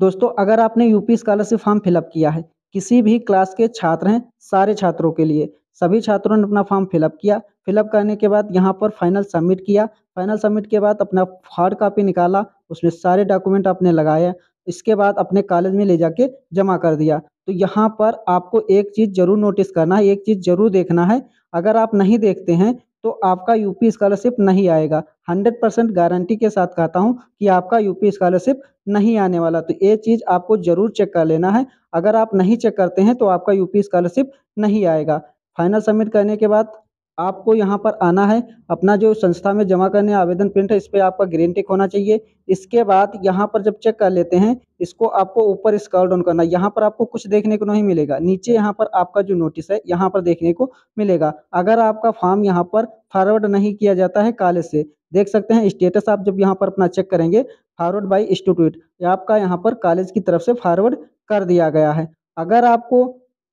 दोस्तों अगर आपने यूपी स्कॉलरशिप फॉर्म फिलअप किया है किसी भी क्लास के छात्र हैं सारे छात्रों के लिए सभी छात्रों ने अपना फॉर्म फिलअप किया फिलअप करने के बाद यहाँ पर फाइनल सबमिट किया फाइनल सबमिट के बाद अपना हार्ड कापी निकाला उसमें सारे डॉक्यूमेंट आपने लगाया इसके बाद अपने कॉलेज में ले जाके जमा कर दिया तो यहाँ पर आपको एक चीज़ ज़रूर नोटिस करना है एक चीज़ ज़रूर देखना है अगर आप नहीं देखते हैं तो आपका यूपी स्कॉलरशिप नहीं आएगा 100 परसेंट गारंटी के साथ कहता हूँ कि आपका यूपी स्कॉलरशिप नहीं आने वाला तो ये चीज़ आपको ज़रूर चेक कर लेना है अगर आप नहीं चेक करते हैं तो आपका यूपी स्कॉलरशिप नहीं आएगा फाइनल सबमिट करने के बाद आपको यहाँ पर आना है अपना जो संस्था में जमा करने आवेदन प्रिंट है इस पर आपका ग्रीन टिक होना चाहिए इसके बाद यहाँ पर जब चेक कर लेते हैं इसको आपको ऊपर स्कॉल डाउन करना यहाँ पर आपको कुछ देखने को नहीं मिलेगा नीचे यहाँ पर आपका जो नोटिस है यहाँ पर देखने को मिलेगा अगर आपका फॉर्म यहाँ पर फॉरवर्ड नहीं किया जाता है काले से देख सकते हैं स्टेटस आप जब यहाँ पर अपना चेक करेंगे फॉरवर्ड बाई इंस्टीट्यूट आपका यहाँ पर कॉलेज की तरफ से फॉरवर्ड कर दिया गया है अगर आपको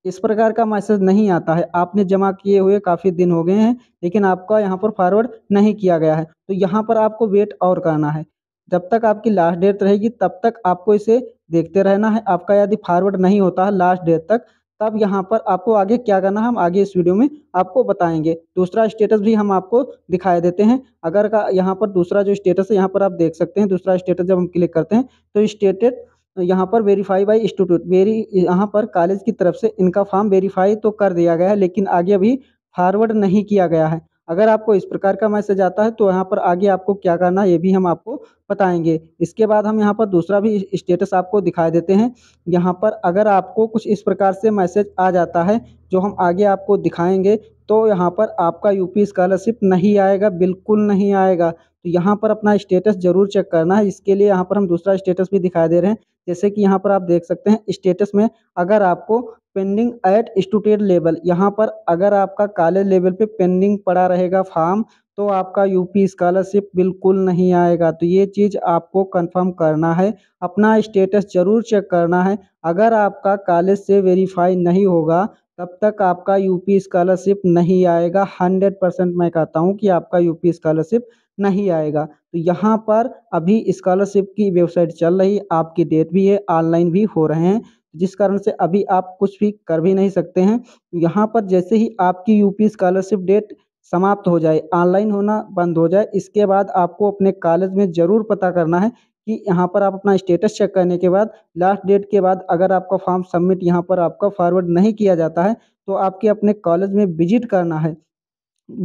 इस प्रकार का मैसेज नहीं आता है आपने जमा किए हुए काफ़ी दिन हो गए हैं लेकिन आपका यहाँ पर फॉरवर्ड नहीं किया गया है तो यहाँ पर आपको वेट और करना है जब तक आपकी लास्ट डेट रहेगी तब तक आपको इसे देखते रहना है आपका यदि फॉरवर्ड नहीं होता है लास्ट डेट तक तब यहाँ पर आपको आगे क्या करना है हम आगे इस वीडियो में आपको बताएंगे दूसरा स्टेटस भी हम आपको दिखाई देते हैं अगर का यहाँ पर दूसरा जो स्टेटस है यहाँ पर आप देख सकते हैं दूसरा स्टेटस जब हम क्लिक करते हैं तो स्टेटस यहाँ पर वेरीफाई बाई इंस्टीट्यूट वेरी यहाँ पर कॉलेज की तरफ से इनका फॉर्म वेरीफाई तो कर दिया गया है लेकिन आगे अभी फॉरवर्ड नहीं किया गया है अगर आपको इस प्रकार का मैसेज आता है तो यहाँ पर आगे आपको क्या करना है ये भी हम आपको बताएंगे इसके बाद हम यहाँ पर दूसरा भी स्टेटस आपको दिखाई देते हैं यहाँ पर अगर आपको कुछ इस प्रकार से मैसेज आ जाता है जो हम आगे आपको दिखाएंगे तो यहाँ पर आपका यूपी स्कॉलरशिप नहीं आएगा बिल्कुल नहीं आएगा तो यहाँ पर अपना स्टेटस ज़रूर चेक करना है इसके लिए यहाँ पर हम दूसरा स्टेटस भी दिखाई दे रहे हैं जैसे कि यहाँ पर आप देख सकते हैं स्टेटस में अगर आपको पेंडिंग एट स्टूडेंट लेवल यहाँ पर अगर आपका कॉलेज लेवल पे पेंडिंग पड़ा रहेगा फार्म तो आपका यूपी स्कॉलरशिप बिल्कुल नहीं आएगा तो ये चीज़ आपको कंफर्म करना है अपना स्टेटस ज़रूर चेक करना है अगर आपका कॉलेज से वेरीफाई नहीं होगा तब तक आपका यूपी स्कॉलरशिप नहीं आएगा हंड्रेड परसेंट मैं कहता हूँ कि आपका यूपी स्कॉलरशिप नहीं आएगा तो यहाँ पर अभी स्कॉलरशिप की वेबसाइट चल रही आपकी डेट भी है ऑनलाइन भी हो रहे हैं जिस कारण से अभी आप कुछ भी कर भी नहीं सकते हैं यहाँ पर जैसे ही आपकी यूपी स्कॉलरशिप डेट समाप्त हो जाए ऑनलाइन होना बंद हो जाए इसके बाद आपको अपने कॉलेज में ज़रूर पता करना है कि यहाँ पर आप अपना स्टेटस चेक करने के बाद लास्ट डेट के बाद अगर आपका फॉर्म सबमिट यहाँ पर आपका फॉरवर्ड नहीं किया जाता है तो आपके अपने कॉलेज में विजिट करना है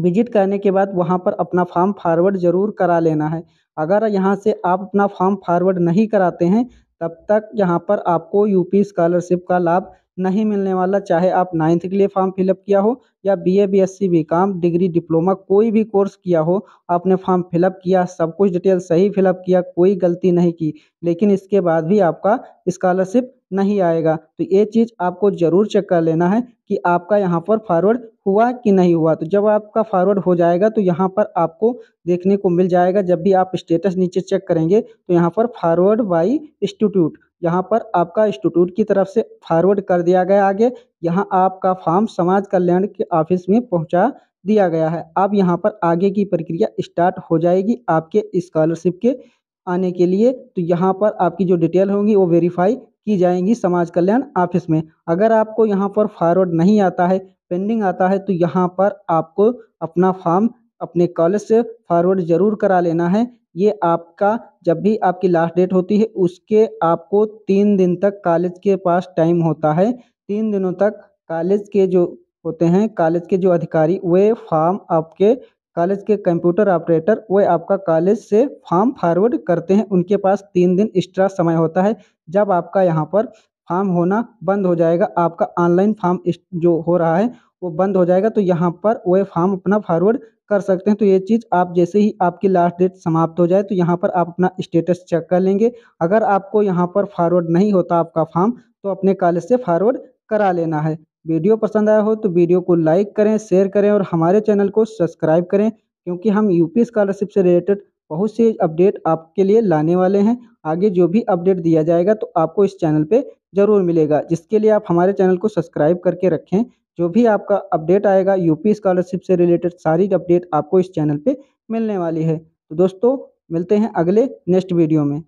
विजिट करने के बाद वहाँ पर अपना फॉर्म फॉरवर्ड ज़रूर करा लेना है अगर यहाँ से आप अपना फॉर्म फॉरवर्ड नहीं कराते हैं तब तक यहाँ पर आपको यूपी स्कॉलरशिप का लाभ नहीं मिलने वाला चाहे आप नाइन्थ के लिए फॉर्म फिलअप किया हो या सी बीएससी काम डिग्री डिप्लोमा कोई भी कोर्स किया हो आपने फॉर्म फिलअप किया सब कुछ डिटेल सही फिलअप किया कोई गलती नहीं की लेकिन इसके बाद भी आपका स्कॉलरशिप नहीं आएगा तो ये चीज़ आपको ज़रूर चेक कर लेना है कि आपका यहाँ पर फॉरवर्ड हुआ कि नहीं हुआ तो जब आपका फॉरवर्ड हो जाएगा तो यहाँ पर आपको देखने को मिल जाएगा जब भी आप स्टेटस नीचे चेक करेंगे तो यहाँ पर फॉरवर्ड बाई इंस्टीट्यूट यहाँ पर आपका इंस्टीट्यूट की तरफ से फॉरवर्ड कर दिया गया आगे यहाँ आपका फॉर्म समाज कल्याण के ऑफिस में पहुँचा दिया गया है अब यहाँ पर आगे की प्रक्रिया स्टार्ट हो जाएगी आपके स्कॉलरशिप के आने के लिए तो यहाँ पर आपकी जो डिटेल होंगी वो वेरीफाई की जाएंगी समाज कल्याण ऑफिस में अगर आपको यहाँ पर फॉरवर्ड नहीं आता है पेंडिंग आता है तो यहाँ पर आपको अपना फॉर्म अपने कॉलेज से फॉरवर्ड ज़रूर करा लेना है ये आपका जब भी आपकी लास्ट डेट होती है उसके आपको तीन दिन तक कॉलेज के पास टाइम होता है तीन दिनों तक कॉलेज के जो होते हैं कॉलेज के जो अधिकारी वे फॉर्म आपके कॉलेज के कंप्यूटर ऑपरेटर वे आपका कॉलेज से फॉर्म फॉरवर्ड करते हैं उनके पास तीन दिन एक्स्ट्रा समय होता है जब आपका यहाँ पर फार्म होना बंद हो जाएगा आपका ऑनलाइन फार्म जो हो रहा है वो बंद हो जाएगा तो यहाँ पर वह फार्म अपना फॉरवर्ड कर सकते हैं तो ये चीज़ आप जैसे ही आपकी लास्ट डेट समाप्त हो जाए तो यहाँ पर आप अपना स्टेटस चेक कर लेंगे अगर आपको यहाँ पर फॉरवर्ड नहीं होता आपका फॉर्म तो अपने कॉलेज से फॉरवर्ड करा लेना है वीडियो पसंद आया हो तो वीडियो को लाइक करें शेयर करें और हमारे चैनल को सब्सक्राइब करें क्योंकि हम पी स्कॉलरशिप से रिलेटेड बहुत से अपडेट आपके लिए लाने वाले हैं आगे जो भी अपडेट दिया जाएगा तो आपको इस चैनल पर ज़रूर मिलेगा जिसके लिए आप हमारे चैनल को सब्सक्राइब करके रखें जो भी आपका अपडेट आएगा यूपी स्कॉलरशिप से रिलेटेड सारी अपडेट आपको इस चैनल पे मिलने वाली है तो दोस्तों मिलते हैं अगले नेक्स्ट वीडियो में